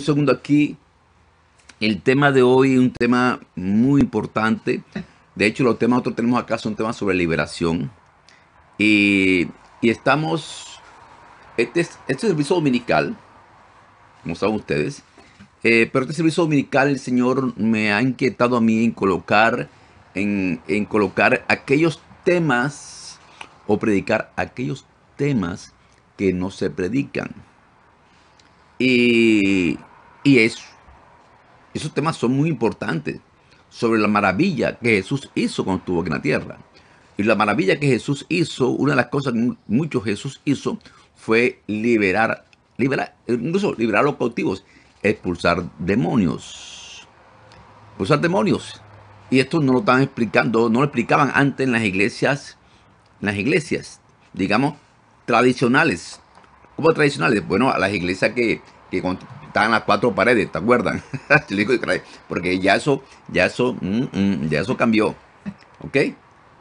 segundo aquí. El tema de hoy un tema muy importante. De hecho, los temas que tenemos acá son temas sobre liberación. Y, estamos, este, es, este servicio dominical, como saben ustedes, eh, pero este servicio dominical el Señor me ha inquietado a mí en colocar, en colocar aquellos temas o predicar aquellos temas que no se predican. Y y eso, esos temas son muy importantes sobre la maravilla que Jesús hizo cuando estuvo aquí en la tierra. Y la maravilla que Jesús hizo, una de las cosas que mucho Jesús hizo fue liberar, liberar incluso liberar a los cautivos, expulsar demonios. Expulsar demonios. Y esto no lo estaban explicando, no lo explicaban antes en las iglesias, en las iglesias, digamos, tradicionales. ¿Cómo tradicionales? Bueno, a las iglesias que, que están las cuatro paredes, ¿te acuerdan? porque ya eso, ya eso, mm, mm, ya eso cambió, ¿ok?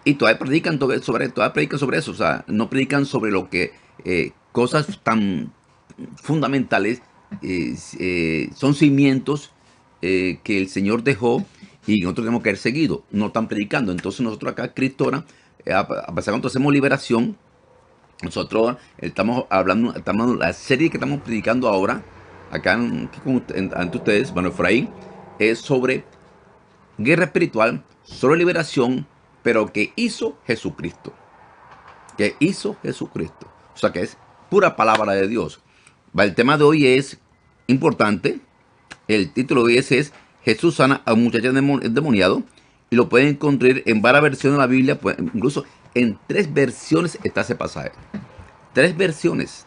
Y todavía predican sobre, predican sobre eso, o sea, no predican sobre lo que eh, cosas tan fundamentales eh, son cimientos eh, que el Señor dejó y nosotros tenemos que haber seguido, no están predicando. Entonces nosotros acá, Cristora, a pesar de hacemos liberación, nosotros estamos hablando, estamos, la serie que estamos predicando ahora, acá ante ustedes, bueno, Efraín, es sobre guerra espiritual, sobre liberación, pero que hizo Jesucristo. Que hizo Jesucristo. O sea que es pura palabra de Dios. El tema de hoy es importante. El título de hoy es, Jesús sana a un muchacho endemoniado. Y lo pueden encontrar en varias versiones de la Biblia, pues, incluso en tres versiones está ese pasaje. Tres versiones.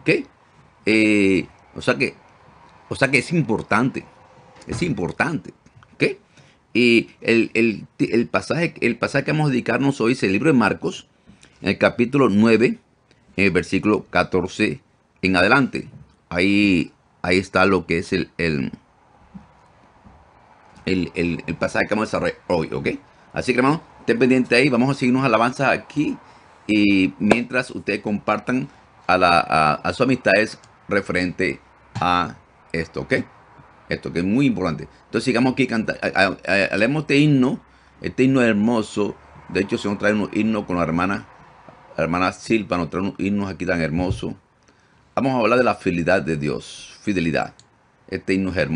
¿Ok? Eh, o sea que, o sea que es importante, es importante, ¿ok? Y el, pasaje, el pasaje que vamos a dedicarnos hoy es el libro de Marcos, en el capítulo 9, en el versículo 14 en adelante. Ahí, ahí está lo que es el, el, el, pasaje que vamos a desarrollar hoy, ¿ok? Así que hermano, estén pendientes ahí, vamos a seguirnos alabanzas aquí y mientras ustedes compartan a, la, a, a sus amistades referente a esto, ¿ok? Esto que es muy importante. Entonces sigamos aquí, cantando, hablemos este himno, este himno es hermoso. De hecho, se nos trae unos himnos con la hermana, hermana Silva, nos trae unos himnos aquí tan hermoso Vamos a hablar de la fidelidad de Dios, fidelidad. Este himno es hermoso.